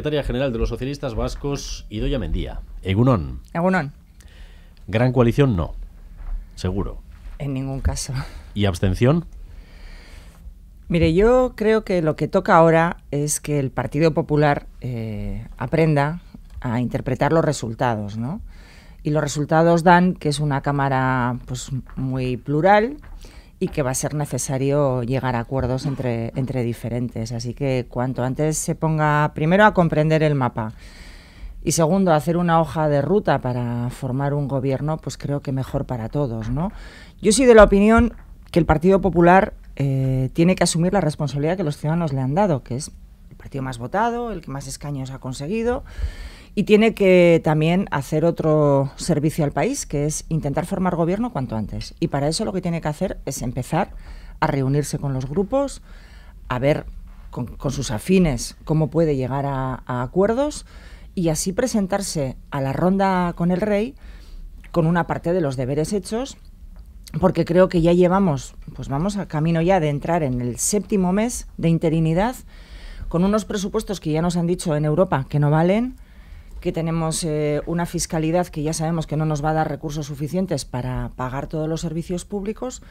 secretaria general de los socialistas vascos, Idoya Mendía. Egunón. Egunón. Gran coalición, no. Seguro. En ningún caso. ¿Y abstención? Mire, yo creo que lo que toca ahora es que el Partido Popular eh, aprenda a interpretar los resultados, ¿no? Y los resultados dan que es una Cámara pues, muy plural, y que va a ser necesario llegar a acuerdos entre, entre diferentes. Así que cuanto antes se ponga primero a comprender el mapa y segundo, a hacer una hoja de ruta para formar un gobierno, pues creo que mejor para todos, Yo soy de la opinión que el Partido Popular eh, tiene que asumir la responsabilidad que los ciudadanos le han dado, que es el partido más votado, el que más escaños ha conseguido y tiene que también hacer otro servicio al país, que es intentar formar gobierno cuanto antes. Y para eso lo que tiene que hacer es empezar a reunirse con los grupos, a ver con, sus afines cómo puede llegar a, a acuerdos y así presentarse a la ronda con el rey con una parte de los deberes hechos porque creo que ya llevamos, pues vamos a camino ya de entrar en el séptimo mes de interinidad, con unos presupuestos que ya nos han dicho en Europa que no valen, que tenemos eh, una fiscalidad que ya sabemos que no nos va a dar recursos suficientes para pagar todos los servicios públicos.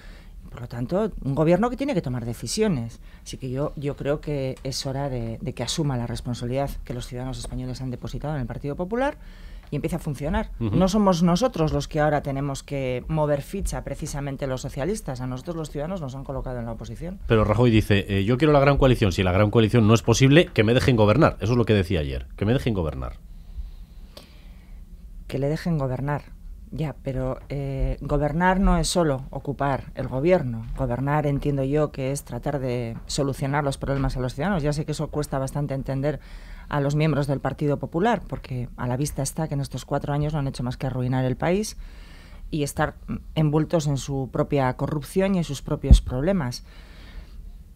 Por lo tanto, un gobierno que tiene que tomar decisiones. Así que yo, yo creo que es hora de, que asuma la responsabilidad que los ciudadanos españoles han depositado en el Partido Popular y empiece a funcionar. No somos nosotros los que ahora tenemos que mover ficha, precisamente los socialistas. A nosotros los ciudadanos nos han colocado en la oposición. Pero Rajoy dice, eh, yo quiero la gran coalición. Si la gran coalición no es posible, que me dejen gobernar. Eso es lo que decía ayer, que me dejen gobernar que le dejen gobernar. Ya, pero eh, gobernar no es solo ocupar el gobierno. Gobernar, entiendo yo, que es tratar de solucionar los problemas a los ciudadanos. Ya sé que eso cuesta bastante entender a los miembros del Partido Popular, porque a la vista está que en estos cuatro años no han hecho más que arruinar el país y estar envueltos en su propia corrupción y en sus propios problemas.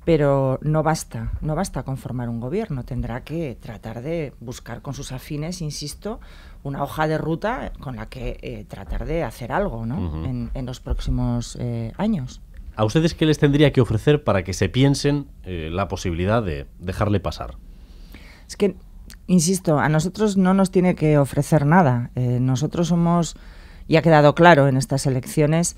Pero no basta, no basta con formar un gobierno, tendrá que tratar de buscar con sus afines, insisto, una hoja de ruta con la que eh, tratar de hacer algo ¿no? en, los próximos eh, años. ¿A ustedes qué les tendría que ofrecer para que se piensen eh, la posibilidad de dejarle pasar? Es que, insisto, a nosotros no nos tiene que ofrecer nada. nosotros somos, y ha quedado claro en estas elecciones,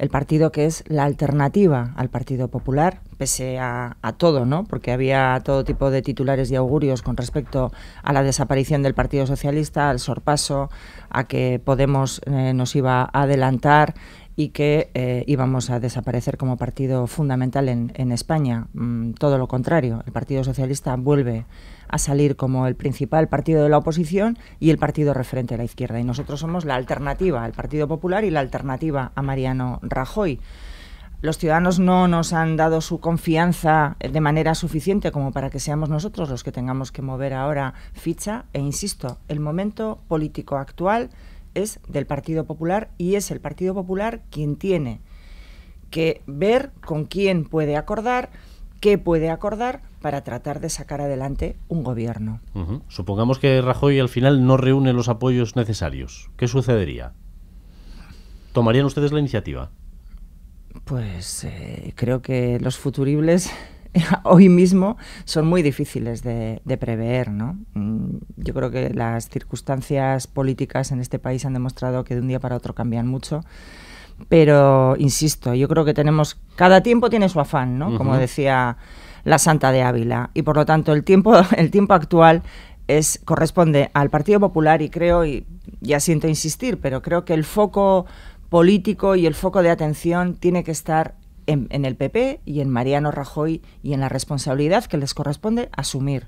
el partido que es la alternativa al Partido Popular, pese a, todo, ¿no? Porque había todo tipo de titulares y augurios con respecto a la desaparición del Partido Socialista, al sorpaso, a que Podemos eh, nos iba a adelantar y que eh, íbamos a desaparecer como partido fundamental en, España. Mm, todo lo contrario, el Partido Socialista vuelve a salir como el principal partido de la oposición y el partido referente a la izquierda. Y nosotros somos la alternativa al Partido Popular y la alternativa a Mariano Rajoy. Los ciudadanos no nos han dado su confianza de manera suficiente como para que seamos nosotros los que tengamos que mover ahora ficha. E insisto, el momento político actual es del Partido Popular y es el Partido Popular quien tiene que ver con quién puede acordar, qué puede acordar para tratar de sacar adelante un gobierno. Supongamos que Rajoy al final no reúne los apoyos necesarios. ¿Qué sucedería? ¿Tomarían ustedes la iniciativa? Pues eh, creo que los futuribles hoy mismo son muy difíciles de, prever. ¿no? Mm, yo creo que las circunstancias políticas en este país han demostrado que de un día para otro cambian mucho. Pero, insisto, yo creo que tenemos, cada tiempo tiene su afán, ¿no? Como decía la Santa de Ávila. Y por lo tanto, el tiempo, el tiempo actual es, corresponde al Partido Popular y creo, y ya siento insistir, pero creo que el foco político y el foco de atención tiene que estar en, el PP y en Mariano Rajoy y en la responsabilidad que les corresponde asumir.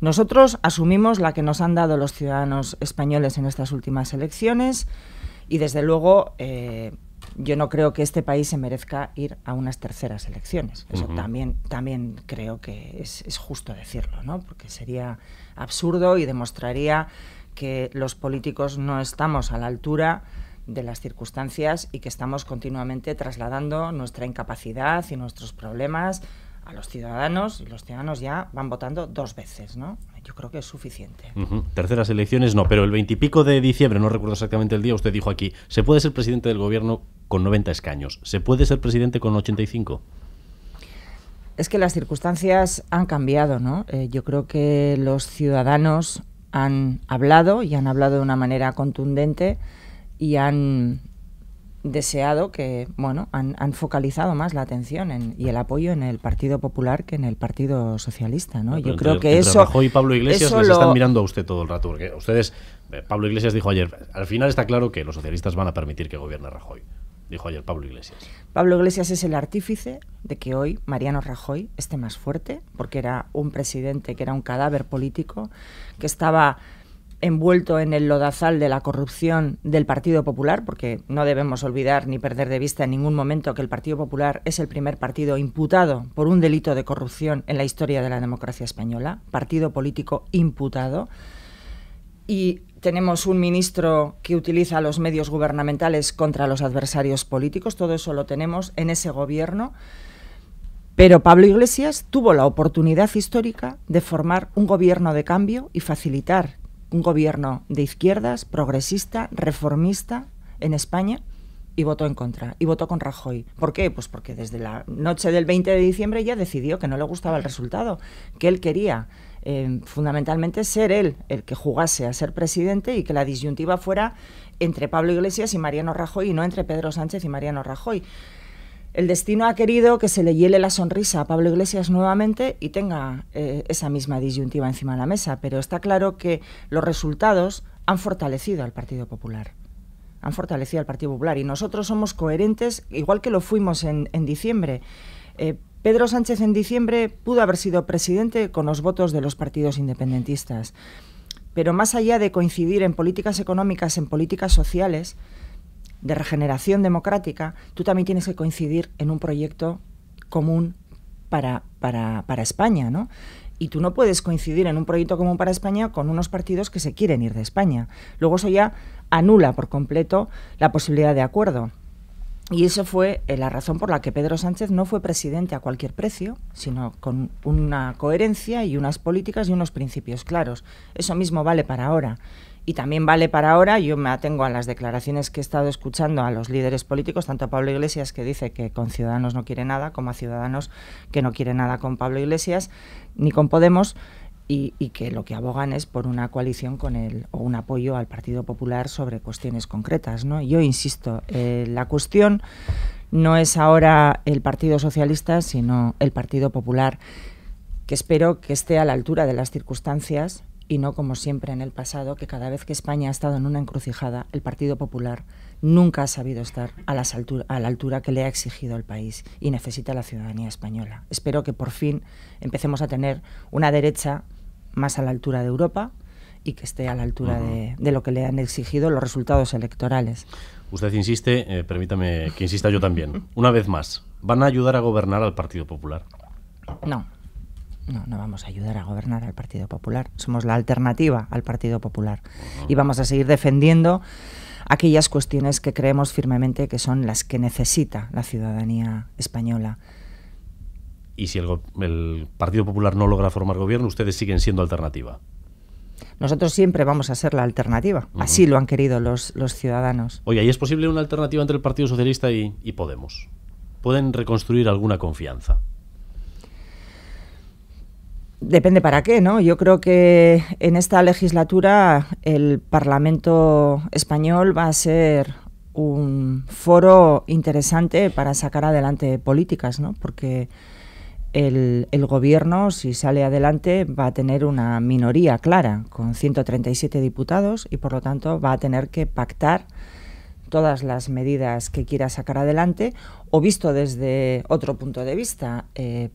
Nosotros asumimos la que nos han dado los ciudadanos españoles en estas últimas elecciones y desde luego eh, yo no creo que este país se merezca ir a unas terceras elecciones. Eso también, también creo que es, es, justo decirlo, ¿no? porque sería absurdo y demostraría que los políticos no estamos a la altura de las circunstancias y que estamos continuamente trasladando nuestra incapacidad y nuestros problemas a los ciudadanos y los ciudadanos ya van votando dos veces, ¿no? Yo creo que es suficiente. Terceras elecciones no, pero el veintipico de diciembre, no recuerdo exactamente el día, usted dijo aquí, se puede ser presidente del gobierno con 90 escaños, ¿se puede ser presidente con 85? Es que las circunstancias han cambiado, ¿no? Eh, yo creo que los ciudadanos han hablado y han hablado de una manera contundente y han deseado que, bueno, han, focalizado más la atención en, y el apoyo en el Partido Popular que en el Partido Socialista, ¿no? Yo creo que eso... Rajoy y Pablo Iglesias les están mirando a usted todo el rato, porque ustedes... Eh, Pablo Iglesias dijo ayer, al final está claro que los socialistas van a permitir que gobierne Rajoy dijo ayer Pablo Iglesias. Pablo Iglesias es el artífice de que hoy Mariano Rajoy esté más fuerte, porque era un presidente que era un cadáver político, que estaba envuelto en el lodazal de la corrupción del Partido Popular, porque no debemos olvidar ni perder de vista en ningún momento que el Partido Popular es el primer partido imputado por un delito de corrupción en la historia de la democracia española, partido político imputado. Y tenemos un ministro que utiliza los medios gubernamentales contra los adversarios políticos, todo eso lo tenemos en ese gobierno. Pero Pablo Iglesias tuvo la oportunidad histórica de formar un gobierno de cambio y facilitar un gobierno de izquierdas, progresista, reformista en España y votó en contra. Y votó con Rajoy. ¿Por qué? Pues porque desde la noche del 20 de diciembre ya decidió que no le gustaba el resultado, que él quería eh, fundamentalmente ser él el que jugase a ser presidente y que la disyuntiva fuera entre Pablo Iglesias y Mariano Rajoy y no entre Pedro Sánchez y Mariano Rajoy. El destino ha querido que se le hiele la sonrisa a Pablo Iglesias nuevamente y tenga eh, esa misma disyuntiva encima de la mesa, pero está claro que los resultados han fortalecido al Partido Popular. Han fortalecido al Partido Popular y nosotros somos coherentes, igual que lo fuimos en, diciembre. Eh, Pedro Sánchez en diciembre pudo haber sido presidente con los votos de los partidos independentistas, pero más allá de coincidir en políticas económicas, en políticas sociales, de regeneración democrática, tú también tienes que coincidir en un proyecto común para, para, España, ¿no? y tú no puedes coincidir en un proyecto común para España con unos partidos que se quieren ir de España. Luego eso ya anula por completo la posibilidad de acuerdo. Y eso fue eh, la razón por la que Pedro Sánchez no fue presidente a cualquier precio, sino con una coherencia y unas políticas y unos principios claros. Eso mismo vale para ahora y también vale para ahora. Yo me atengo a las declaraciones que he estado escuchando a los líderes políticos, tanto a Pablo Iglesias, que dice que con Ciudadanos no quiere nada, como a Ciudadanos que no quiere nada con Pablo Iglesias, ni con Podemos. Y, que lo que abogan es por una coalición con el o un apoyo al Partido Popular sobre cuestiones concretas. Yo insisto, eh, la cuestión no es ahora el Partido Socialista, sino el Partido Popular, que espero que esté a la altura de las circunstancias y no como siempre en el pasado, que cada vez que España ha estado en una encrucijada, el Partido Popular nunca ha sabido estar a, las altura, a la altura que le ha exigido el país y necesita la ciudadanía española. Espero que por fin empecemos a tener una derecha más a la altura de Europa y que esté a la altura de, lo que le han exigido los resultados electorales. Usted insiste, eh, permítame que insista yo también, una vez más, ¿van a ayudar a gobernar al Partido Popular? No, no, no vamos a ayudar a gobernar al Partido Popular. Somos la alternativa al Partido Popular. Y vamos a seguir defendiendo aquellas cuestiones que creemos firmemente que son las que necesita la ciudadanía española. Y si el, Partido Popular no logra formar gobierno, ustedes siguen siendo alternativa. Nosotros siempre vamos a ser la alternativa. Así lo han querido los, ciudadanos. Oye, ¿y es posible una alternativa entre el Partido Socialista y Podemos? ¿Pueden reconstruir alguna confianza? Depende para qué, ¿no? Yo creo que en esta legislatura el Parlamento español va a ser un foro interesante para sacar adelante políticas, ¿no? Porque el, gobierno, si sale adelante, va a tener una minoría clara, con 137 diputados, y por lo tanto va a tener que pactar todas las medidas que quiera sacar adelante, o visto desde otro punto de vista, eh,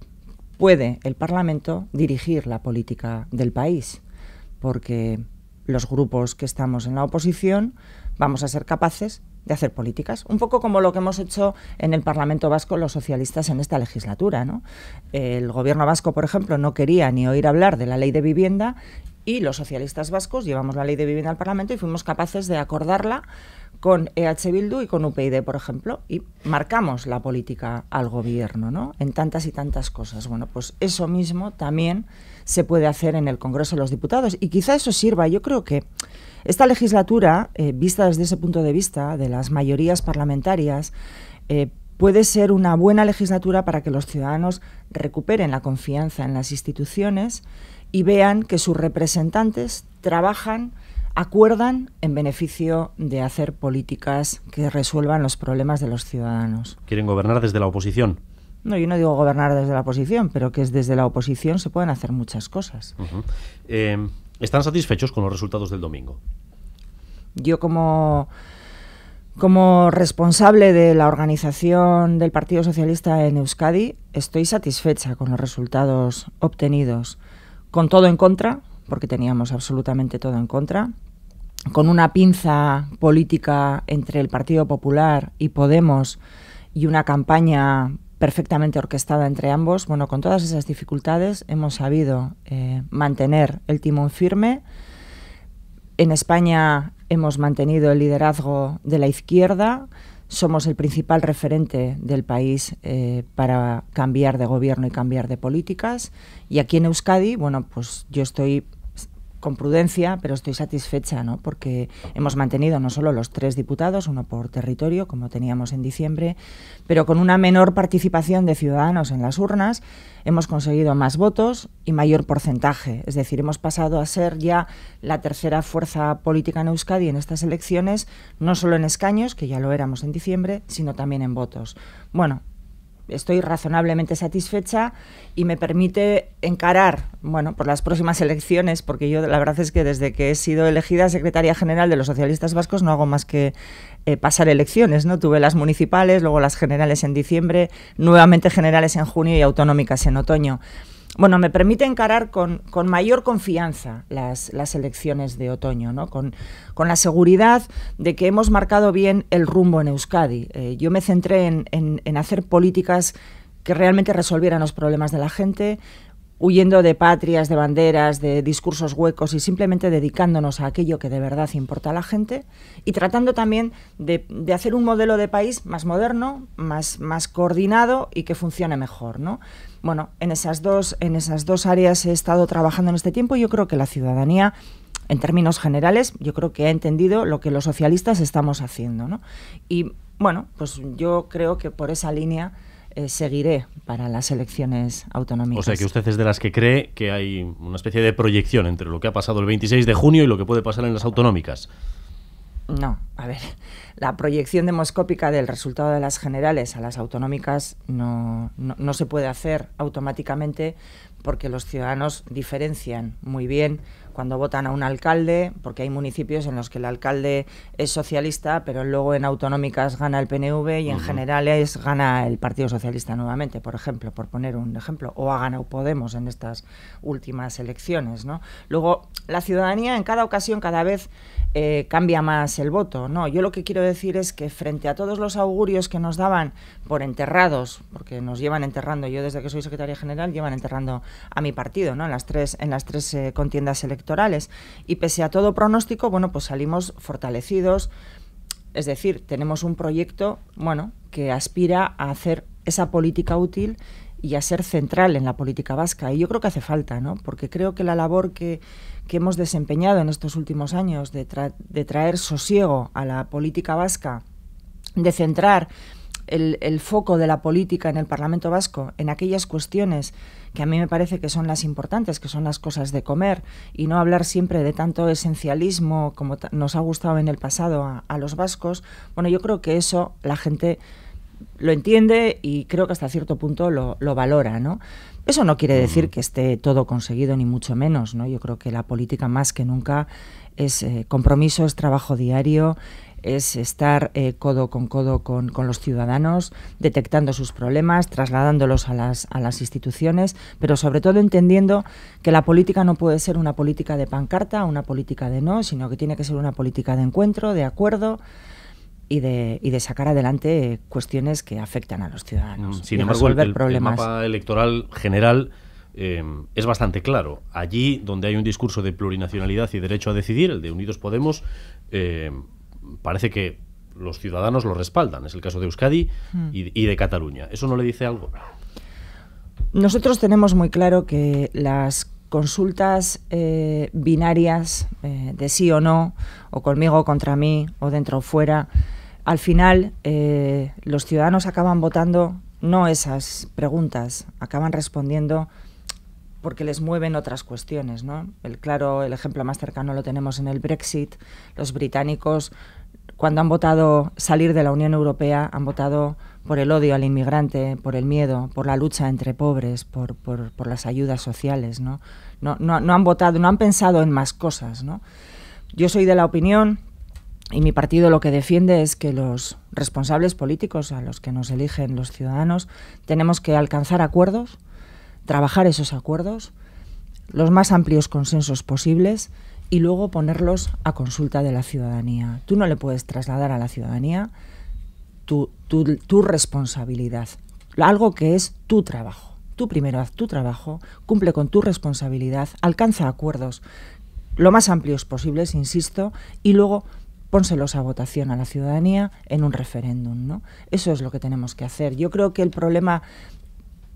puede el Parlamento dirigir la política del país, porque los grupos que estamos en la oposición vamos a ser capaces de hacer políticas, un poco como lo que hemos hecho en el Parlamento Vasco los socialistas en esta legislatura. El gobierno vasco, por ejemplo, no quería ni oír hablar de la ley de vivienda y los socialistas vascos llevamos la ley de vivienda al Parlamento y fuimos capaces de acordarla con EH Bildu y con UPyD, por ejemplo, y marcamos la política al gobierno, ¿no? En tantas y tantas cosas. Bueno, pues eso mismo también se puede hacer en el Congreso de los Diputados y quizá eso sirva. Yo creo que esta legislatura, eh, vista desde ese punto de vista de las mayorías parlamentarias, eh, puede ser una buena legislatura para que los ciudadanos recuperen la confianza en las instituciones y vean que sus representantes trabajan acuerdan en beneficio de hacer políticas que resuelvan los problemas de los ciudadanos. ¿Quieren gobernar desde la oposición? No, yo no digo gobernar desde la oposición, pero que es desde la oposición se pueden hacer muchas cosas. Eh, ¿Están satisfechos con los resultados del domingo? Yo como, como responsable de la organización del Partido Socialista en Euskadi estoy satisfecha con los resultados obtenidos. Con todo en contra, porque teníamos absolutamente todo en contra, con una pinza política entre el Partido Popular y Podemos y una campaña perfectamente orquestada entre ambos, bueno, con todas esas dificultades hemos sabido eh, mantener el timón firme. En España hemos mantenido el liderazgo de la izquierda, somos el principal referente del país eh, para cambiar de gobierno y cambiar de políticas. Y aquí en Euskadi, bueno, pues yo estoy con prudencia, pero estoy satisfecha, ¿no? porque hemos mantenido no solo los tres diputados, uno por territorio, como teníamos en diciembre, pero con una menor participación de ciudadanos en las urnas, hemos conseguido más votos y mayor porcentaje. Es decir, hemos pasado a ser ya la tercera fuerza política en Euskadi en estas elecciones, no solo en escaños, que ya lo éramos en diciembre, sino también en votos. Bueno, estoy razonablemente satisfecha y me permite encarar, bueno, por las próximas elecciones, porque yo la verdad es que desde que he sido elegida secretaria general de los socialistas vascos no hago más que eh, pasar elecciones, ¿no? Tuve las municipales, luego las generales en diciembre, nuevamente generales en junio y autonómicas en otoño bueno, me permite encarar con, mayor confianza las, las, elecciones de otoño, ¿no? Con, la seguridad de que hemos marcado bien el rumbo en Euskadi. Eh, yo me centré en hacer políticas que realmente resolvieran los problemas de la gente, huyendo de patrias, de banderas, de discursos huecos y simplemente dedicándonos a aquello que de verdad importa a la gente y tratando también de, hacer un modelo de país más moderno, más, más coordinado y que funcione mejor. ¿no? Bueno, en esas, dos, en esas dos áreas he estado trabajando en este tiempo y yo creo que la ciudadanía en términos generales, yo creo que ha entendido lo que los socialistas estamos haciendo. Y bueno, pues yo creo que por esa línea eh, seguiré para las elecciones autonómicas. O sea que usted es de las que cree que hay una especie de proyección entre lo que ha pasado el 26 de junio y lo que puede pasar en las autonómicas. No, a ver, la proyección demoscópica del resultado de las generales a las autonómicas no se puede hacer automáticamente porque los ciudadanos diferencian muy bien cuando votan a un alcalde, porque hay municipios en los que el alcalde es socialista, pero luego en autonómicas gana el PNV y en general gana el Partido Socialista nuevamente, por ejemplo, por poner un ejemplo, o ha ganado Podemos en estas últimas elecciones, ¿no? Luego, la ciudadanía en cada ocasión cada vez eh, cambia más el voto, ¿no? Yo lo que quiero decir es que frente a todos los augurios que nos daban por enterrados, porque nos llevan enterrando, yo desde que soy secretaria general, llevan enterrando a mi partido, ¿no? En las tres, en las tres eh, contiendas electorales y pese a todo pronóstico, bueno, pues salimos fortalecidos. Es decir, tenemos un proyecto, bueno, que aspira a hacer esa política útil y a ser central en la política vasca. Y yo creo que hace falta, ¿no? Porque creo que la labor que, que hemos desempeñado en estos últimos años de, de traer sosiego a la política vasca, de centrar el, foco de la política en el Parlamento Vasco en aquellas cuestiones que a mí me parece que son las importantes, que son las cosas de comer, y no hablar siempre de tanto esencialismo como nos ha gustado en el pasado a, los vascos, bueno, yo creo que eso la gente lo entiende y creo que hasta cierto punto lo, valora, ¿no? Eso no quiere decir que esté todo conseguido, ni mucho menos, ¿no? Yo creo que la política más que nunca es eh, compromiso, es trabajo diario, es estar eh, codo con codo con, con, los ciudadanos, detectando sus problemas, trasladándolos a las, a las instituciones, pero sobre todo entendiendo que la política no puede ser una política de pancarta, una política de no, sino que tiene que ser una política de encuentro, de acuerdo. Y de, de, sacar adelante cuestiones que afectan a los ciudadanos. Mm, sin embargo, resolver el, problemas. mapa electoral general eh, es bastante claro. Allí donde hay un discurso de plurinacionalidad y derecho a decidir, el de Unidos Podemos, eh, parece que los ciudadanos lo respaldan. Es el caso de Euskadi hmm. y, de Cataluña. ¿Eso no le dice algo? Nosotros tenemos muy claro que las consultas eh, binarias eh, de sí o no, o conmigo o contra mí, o dentro o fuera, al final eh, los ciudadanos acaban votando no esas preguntas, acaban respondiendo porque les mueven otras cuestiones. ¿no? El, claro, el ejemplo más cercano lo tenemos en el Brexit. Los británicos, cuando han votado salir de la Unión Europea, han votado por el odio al inmigrante, por el miedo, por la lucha entre pobres, por, las ayudas sociales. ¿no? No, no no, han votado, no han pensado en más cosas. ¿no? Yo soy de la opinión, y mi partido lo que defiende es que los responsables políticos a los que nos eligen los ciudadanos tenemos que alcanzar acuerdos trabajar esos acuerdos, los más amplios consensos posibles y luego ponerlos a consulta de la ciudadanía. Tú no le puedes trasladar a la ciudadanía tu, responsabilidad, algo que es tu trabajo. Tú primero haz tu trabajo, cumple con tu responsabilidad, alcanza acuerdos lo más amplios posibles, insisto, y luego pónselos a votación a la ciudadanía en un referéndum. ¿no? Eso es lo que tenemos que hacer. Yo creo que el problema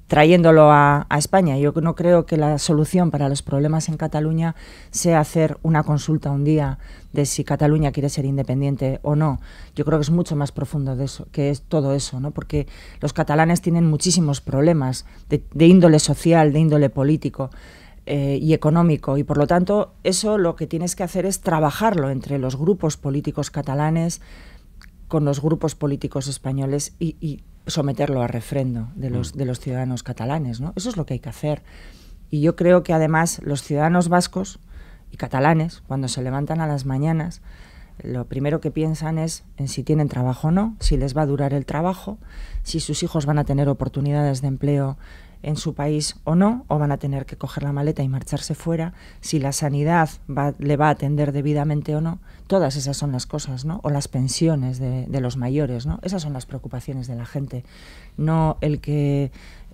trayéndolo a, España. Yo no creo que la solución para los problemas en Cataluña sea hacer una consulta un día de si Cataluña quiere ser independiente o no. Yo creo que es mucho más profundo que es todo eso, ¿no? Porque los catalanes tienen muchísimos problemas de, índole social, de índole político. Eh, y económico. Y por lo tanto, eso lo que tienes que hacer es trabajarlo entre los grupos políticos catalanes, con los grupos políticos españoles y, someterlo a refrendo de los, mm. de los ciudadanos catalanes. ¿no? Eso es lo que hay que hacer. Y yo creo que además los ciudadanos vascos y catalanes, cuando se levantan a las mañanas, lo primero que piensan es en si tienen trabajo o no, si les va a durar el trabajo, si sus hijos van a tener oportunidades de empleo en su país o no, o van a tener que coger la maleta y marcharse fuera, si la sanidad le va a atender debidamente o no. Todas esas son las cosas, ¿no? O las pensiones de, los mayores, ¿no? Esas son las preocupaciones de la gente, no el que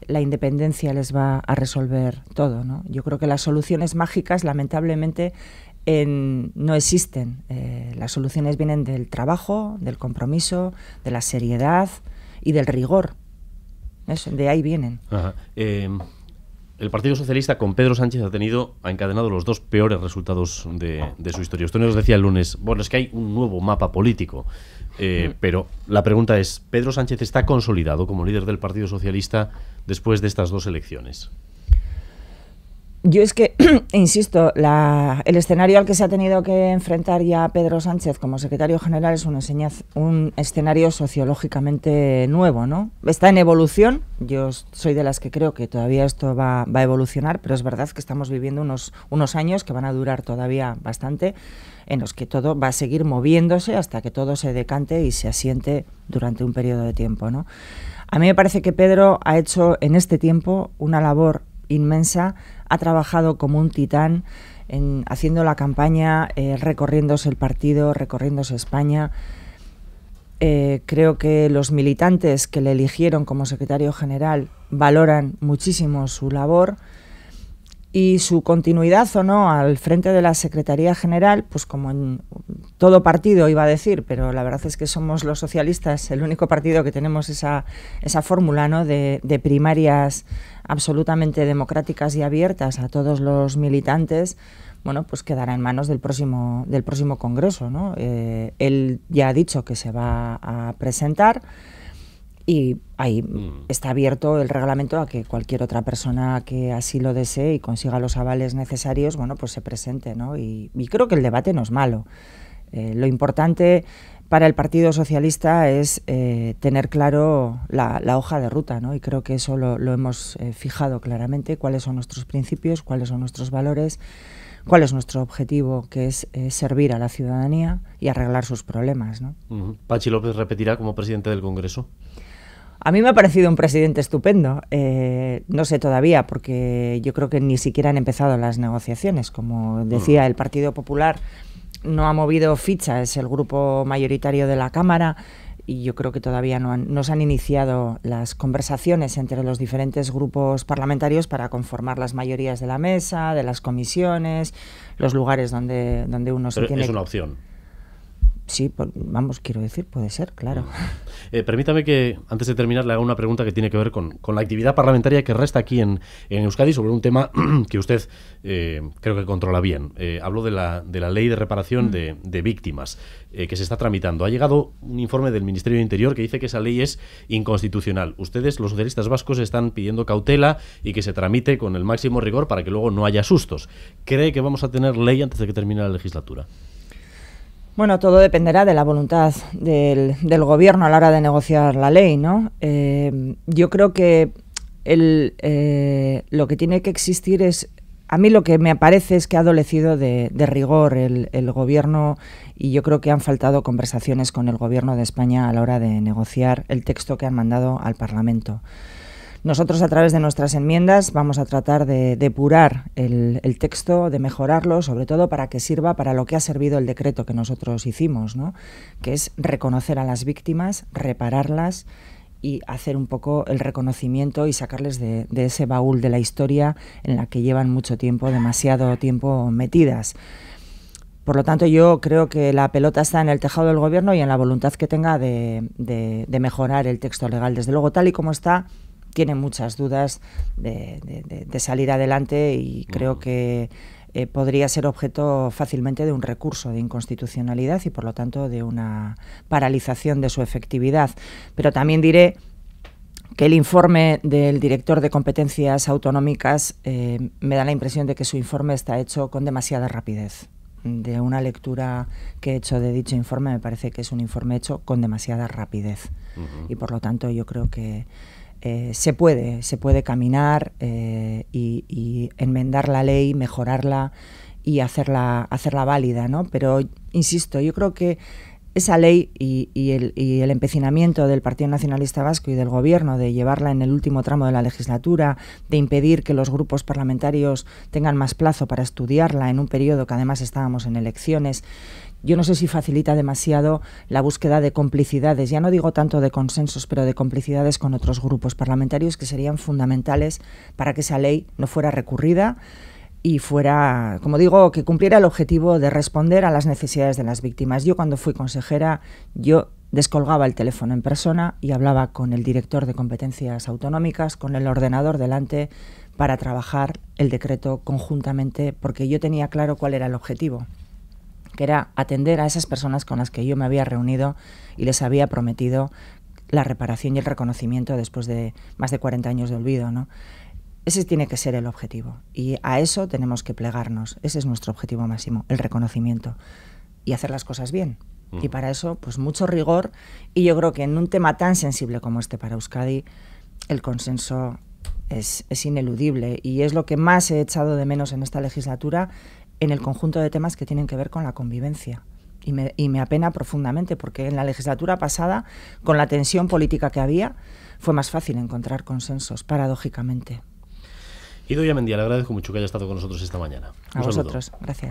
la independencia les va a resolver todo, Yo creo que las soluciones mágicas, lamentablemente, no existen. Eh, las soluciones vienen del trabajo, del compromiso, de la seriedad y del rigor de ahí vienen. Em, el Partido Socialista con Pedro Sánchez ha tenido, ha encadenado los dos peores resultados de, su historia. Usted nos decía el lunes, bueno, es que hay un nuevo mapa político. Eh, pero la pregunta es, ¿Pedro Sánchez está consolidado como líder del Partido Socialista después de estas dos elecciones? Yo es que, insisto, el escenario al que se ha tenido que enfrentar ya Pedro Sánchez como secretario general es un, un escenario sociológicamente nuevo, ¿no? Está en evolución, yo soy de las que creo que todavía esto va, a evolucionar, pero es verdad que estamos viviendo unos, unos años que van a durar todavía bastante, en los que todo va a seguir moviéndose hasta que todo se decante y se asiente durante un periodo de tiempo, ¿no? A mí me parece que Pedro ha hecho en este tiempo una labor inmensa, ha trabajado como un titán haciendo la campaña, eh, recorriéndose el partido, recorriéndose España. Eh, creo que los militantes que le eligieron como secretario general valoran muchísimo su labor y su continuidad o no al frente de la Secretaría General, pues como en todo partido iba a decir, pero la verdad es que somos los socialistas el único partido que tenemos esa, esa fórmula ¿no? de, de primarias absolutamente democráticas y abiertas a todos los militantes, bueno, pues quedará en manos del próximo, del próximo Congreso. ¿no? Eh, él ya ha dicho que se va a presentar y ahí mm. está abierto el reglamento a que cualquier otra persona que así lo desee y consiga los avales necesarios, bueno, pues se presente. ¿no? Y, creo que el debate no es malo. Eh, lo importante para el Partido Socialista es eh, tener claro la, hoja de ruta, ¿no? Y creo que eso lo, hemos eh, fijado claramente, cuáles son nuestros principios, cuáles son nuestros valores, cuál es nuestro objetivo, que es eh, servir a la ciudadanía y arreglar sus problemas, ¿no? Pachi López repetirá como presidente del Congreso. A mí me ha parecido un presidente estupendo. no sé todavía, porque yo creo que ni siquiera han empezado las negociaciones. Como decía, el Partido Popular no ha movido ficha, es el grupo mayoritario de la Cámara y yo creo que todavía no, han, no se han iniciado las conversaciones entre los diferentes grupos parlamentarios para conformar las mayorías de la mesa, de las comisiones, los lugares donde, donde uno se tiene... Es una opción. Sí, vamos, quiero decir, puede ser, claro. Eh, permítame que, antes de terminar, le haga una pregunta que tiene que ver con, la actividad parlamentaria que resta aquí en, Euskadi sobre un tema que usted eh, creo que controla bien. Eh, hablo de la, ley de reparación mm. de, de víctimas que se está tramitando. Ha llegado un informe del Ministerio de Interior que dice que esa ley es inconstitucional. Ustedes, los socialistas vascos, están pidiendo cautela y que se tramite con el máximo rigor para que luego no haya sustos. ¿Cree que vamos a tener ley antes de que termine la legislatura? Bueno, todo dependerá de la voluntad del, gobierno a la hora de negociar la ley, ¿no? Eh, yo creo que el, eh, lo que tiene que existir es a mí lo que me parece es que ha adolecido de, rigor el, gobierno y yo creo que han faltado conversaciones con el gobierno de España a la hora de negociar el texto que han mandado al Parlamento. Nosotros a través de nuestras enmiendas vamos a tratar de depurar el, texto, de mejorarlo, sobre todo para que sirva para lo que ha servido el decreto que nosotros hicimos, ¿no? que es reconocer a las víctimas, repararlas y hacer un poco el reconocimiento y sacarles de, ese baúl de la historia en la que llevan mucho tiempo, demasiado tiempo metidas. Por lo tanto, yo creo que la pelota está en el tejado del Gobierno y en la voluntad que tenga de mejorar el texto legal. Desde luego, tal y como está, tiene muchas dudas de, salir adelante y creo que eh, podría ser objeto fácilmente de un recurso de inconstitucionalidad y por lo tanto de una paralización de su efectividad. Pero también diré que el informe del director de competencias autonómicas eh, me da la impresión de que su informe está hecho con demasiada rapidez. De una lectura que he hecho de dicho informe me parece que es un informe hecho con demasiada rapidez y por lo tanto yo creo que eh, se puede, se puede caminar eh, y, y, enmendar la ley, mejorarla y hacerla, hacerla válida, ¿no? Pero, insisto, yo creo que esa ley y, el, el, empecinamiento del Partido Nacionalista Vasco y del Gobierno de llevarla en el último tramo de la legislatura, de impedir que los grupos parlamentarios tengan más plazo para estudiarla en un periodo que además estábamos en elecciones, yo no sé si facilita demasiado la búsqueda de complicidades, ya no digo tanto de consensos, pero de complicidades con otros grupos parlamentarios que serían fundamentales para que esa ley no fuera recurrida y fuera, como digo, que cumpliera el objetivo de responder a las necesidades de las víctimas. Yo cuando fui consejera, yo descolgaba el teléfono en persona y hablaba con el director de competencias autonómicas, con el ordenador delante, para trabajar el decreto conjuntamente, porque yo tenía claro cuál era el objetivo, que era atender a esas personas con las que yo me había reunido y les había prometido la reparación y el reconocimiento después de más de 40 años de olvido. ¿no? Ese tiene que ser el objetivo y a eso tenemos que plegarnos. Ese es nuestro objetivo máximo, el reconocimiento y hacer las cosas bien. Y mm. para eso, pues mucho rigor y yo creo que en un tema tan sensible como este para Euskadi, el consenso es, es ineludible y es lo que más he echado de menos en esta legislatura en el conjunto de temas que tienen que ver con la convivencia. Y me, y me, apena profundamente porque en la legislatura pasada, con la tensión política que había, fue más fácil encontrar consensos, paradójicamente. Ido Mendía, le agradezco mucho que haya estado con nosotros esta mañana. a vosotros, gracias.